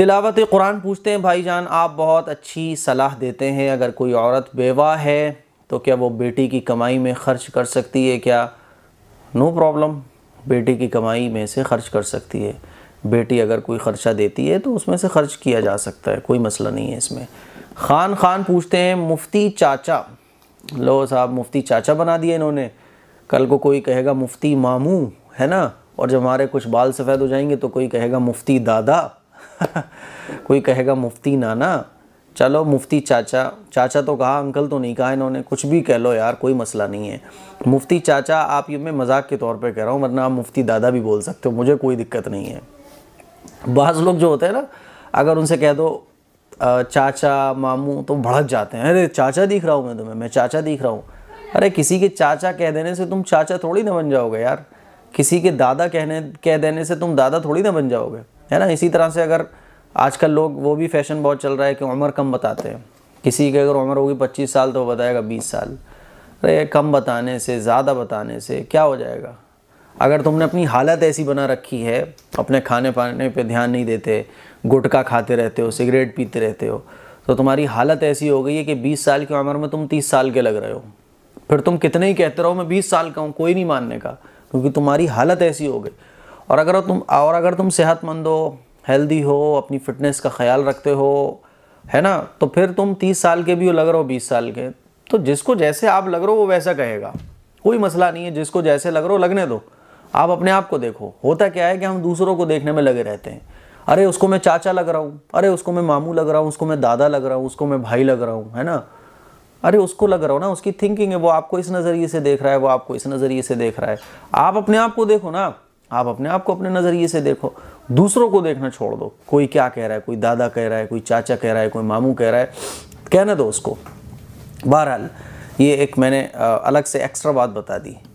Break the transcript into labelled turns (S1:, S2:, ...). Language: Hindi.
S1: तिलावत कुरान पूछते हैं भाईजान आप बहुत अच्छी सलाह देते हैं अगर कोई औरत बेवा है तो क्या वो बेटी की कमाई में ख़र्च कर सकती है क्या नो प्रॉब्लम बेटी की कमाई में से ख़र्च कर सकती है बेटी अगर कोई ख़र्चा देती है तो उसमें से ख़र्च किया जा सकता है कोई मसला नहीं है इसमें ख़ान ख़ान पूछते हैं मुफ्ती चाचा लो साहब मुफ्ती चाचा बना दिए इन्होंने कल को कोई कहेगा मुफ्ती मामू है ना और जब हमारे कुछ बाल सफ़ेद हो जाएंगे तो कोई कहेगा मुफ्ती दादा कोई कहेगा मुफ्ती नाना चलो मुफ्ती चाचा चाचा तो कहा अंकल तो नहीं कहा इन्होंने कुछ भी कह लो यार कोई मसला नहीं है मुफ्ती चाचा आप ये मैं मजाक के तौर पे कह रहा हूँ वरना आप मुफ्ती दादा भी बोल सकते हो मुझे कोई दिक्कत नहीं है बाज़ लोग जो होते हैं ना अगर उनसे कह दो चाचा मामू तो भड़क जाते हैं अरे चाचा दिख रहा हूँ मैं तुम्हें मैं चाचा दिख रहा हूँ अरे किसी के चाचा कह देने से तुम चाचा थोड़ी ना बन जाओगे यार किसी के दादा कहने कह देने से तुम दादा थोड़ी ना बन जाओगे है ना इसी तरह से अगर आजकल लोग वो भी फैशन बहुत चल रहा है कि उम्र कम बताते हैं किसी की अगर उम्र होगी पच्चीस साल तो बताएगा बीस साल अरे कम बताने से ज़्यादा बताने से क्या हो जाएगा अगर तुमने अपनी हालत ऐसी बना रखी है अपने खाने पाने पे ध्यान नहीं देते गुटखा खाते रहते हो सिगरेट पीते रहते हो तो तुम्हारी हालत ऐसी हो गई है कि 20 साल की उम्र में तुम 30 साल के लग रहे हो फिर तुम कितने ही कहते रहो मैं 20 साल का हूँ कोई नहीं मानने का क्योंकि तुम्हारी हालत ऐसी हो गई और अगर तुम और अगर तुम सेहतमंद हो हेल्दी हो अपनी फिटनेस का ख्याल रखते हो है ना तो फिर तुम तीस साल के भी हो लग रहे हो बीस साल के तो जिसको जैसे आप लग रहे हो वो वैसा कहेगा कोई मसला नहीं है जिसको जैसे लग रहे हो लगने दो आप अपने आप को देखो होता क्या है कि हम दूसरों को देखने में लगे रहते हैं अरे उसको मैं चाचा लग रहा हूँ अरे उसको मैं मामू लग रहा हूँ उसको मैं दादा लग रहा हूँ उसको मैं भाई लग रहा हूँ है ना अरे उसको लग रहा हो ना उसकी थिंकिंग है वो आपको इस नज़रिए से देख रहा है वो आपको इस नज़रिए से देख रहा है आप अपने आप को देखो ना आप अपने आप को अपने नज़रिए से देखो दूसरों को देखना छोड़ दो कोई क्या कह रहा है कोई दादा कह रहा है कोई चाचा कह रहा है कोई मामू कह रहा है कहने दो उसको बहरहाल ये एक मैंने अलग से एक्स्ट्रा बात बता दी